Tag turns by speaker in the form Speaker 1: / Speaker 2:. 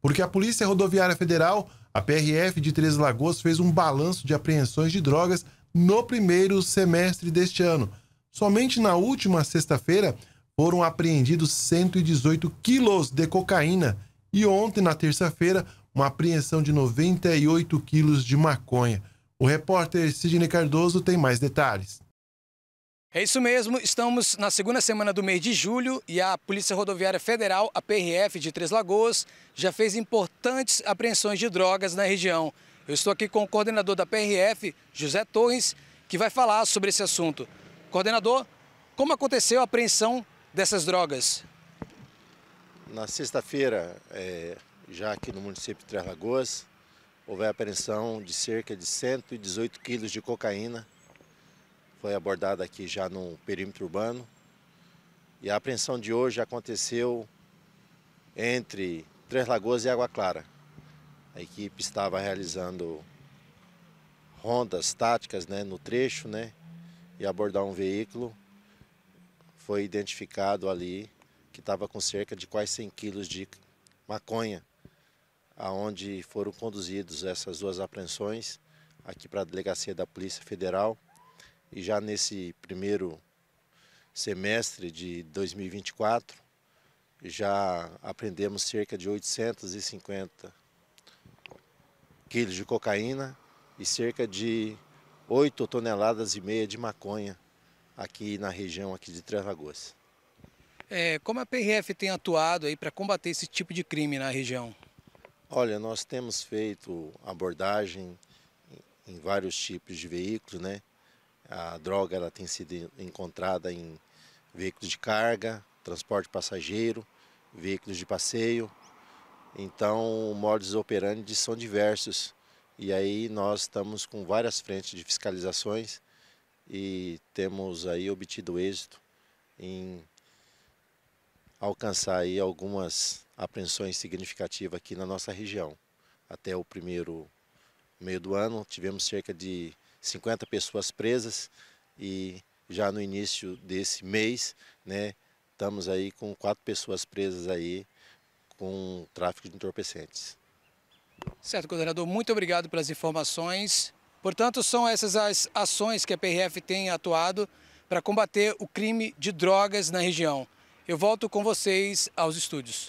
Speaker 1: porque a Polícia Rodoviária Federal, a PRF de Três Lagoas, fez um balanço de apreensões de drogas no primeiro semestre deste ano. Somente na última sexta-feira foram apreendidos 118 quilos de cocaína e ontem, na terça-feira, uma apreensão de 98 quilos de maconha. O repórter Sidney Cardoso tem mais detalhes.
Speaker 2: É isso mesmo, estamos na segunda semana do mês de julho e a Polícia Rodoviária Federal, a PRF de Três Lagoas, já fez importantes apreensões de drogas na região. Eu estou aqui com o coordenador da PRF, José Torres, que vai falar sobre esse assunto. Coordenador, como aconteceu a apreensão dessas drogas?
Speaker 3: Na sexta-feira, é, já aqui no município de Três Lagoas, houve a apreensão de cerca de 118 quilos de cocaína foi abordada aqui já no perímetro urbano. E a apreensão de hoje aconteceu entre Três Lagoas e Água Clara. A equipe estava realizando rondas táticas né, no trecho né, e abordar um veículo. Foi identificado ali que estava com cerca de quase 100 quilos de maconha, aonde foram conduzidos essas duas apreensões aqui para a Delegacia da Polícia Federal e já nesse primeiro semestre de 2024 já aprendemos cerca de 850 quilos de cocaína e cerca de 8 toneladas e meia de maconha aqui na região aqui de Três Lagoas.
Speaker 2: É, como a PRF tem atuado aí para combater esse tipo de crime na região?
Speaker 3: Olha, nós temos feito abordagem em vários tipos de veículos, né? A droga ela tem sido encontrada em veículos de carga, transporte passageiro, veículos de passeio. Então, modos operantes são diversos. E aí nós estamos com várias frentes de fiscalizações e temos aí obtido êxito em alcançar aí algumas apreensões significativas aqui na nossa região. Até o primeiro meio do ano, tivemos cerca de 50 pessoas presas e já no início desse mês, né, estamos aí com quatro pessoas presas aí com tráfico de entorpecentes.
Speaker 2: Certo, governador, muito obrigado pelas informações. Portanto, são essas as ações que a PRF tem atuado para combater o crime de drogas na região. Eu volto com vocês aos estúdios.